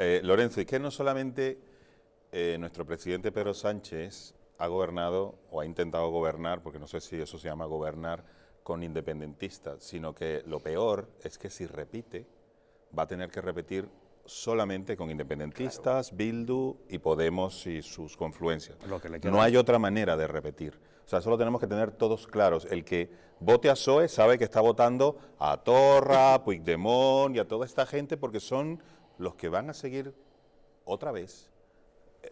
Eh, Lorenzo, es que no solamente eh, nuestro presidente Pedro Sánchez ha gobernado o ha intentado gobernar, porque no sé si eso se llama gobernar con independentistas, sino que lo peor es que si repite, va a tener que repetir solamente con independentistas, Bildu y Podemos y sus confluencias. no hay otra manera de repetir. O sea, lo tenemos que tener todos claros. El que vote a PSOE sabe que está votando a Torra, a Puigdemont y a toda esta gente porque son los que van a seguir otra vez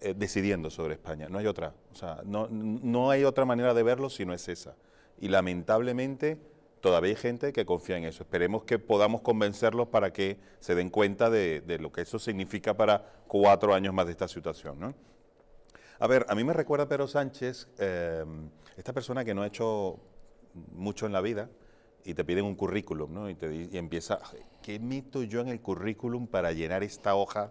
eh, decidiendo sobre España. No hay otra. O sea, no, hay otra manera de verlo si no es esa. Y lamentablemente todavía hay gente que confía en eso. Esperemos que podamos convencerlos para que se den cuenta de, lo que eso significa para cuatro años más de esta situación. A ver, a mí me recuerda Pedro Sánchez, eh, esta persona que no ha hecho mucho en la vida, y te piden un currículum, ¿no? Y, te, y empieza, ¿qué meto yo en el currículum para llenar esta hoja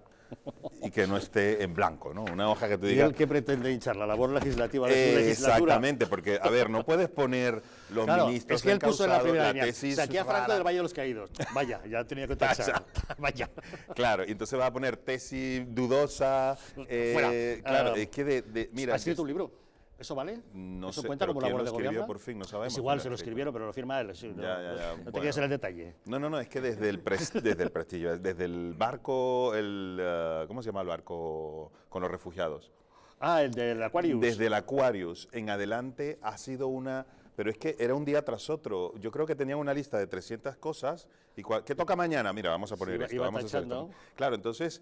y que no esté en blanco, ¿no? Una hoja que te diga... ¿Y el que pretende hinchar? ¿La labor legislativa de eh, legislatura? Exactamente, porque, a ver, no puedes poner los ministros... es que él puso la primera línea, aquí a Franco del Valle de los Caídos. Vaya, ya tenía que tachar. Vaya. Claro, y entonces vas a poner tesis dudosa... Eh, claro, ah. es que de... mira, ¿Has escrito un libro? ¿Eso vale? No ¿Eso sé, cuenta como labor de gobierno? por no sabemos. igual, se lo escribieron, pero lo firma él. no, te el detalle. No, no, no, es que desde el, desde el prestigio, eh, desde el barco, el, eh, ¿cómo se llama el barco con los refugiados? Ah, el del Aquarius. Desde el Aquarius en adelante ha sido una... Pero es que era un día tras otro. Yo creo que tenía una lista de 300 cosas. y ¿Qué toca mañana? Mira, vamos a poner Vamos a esto. Claro, entonces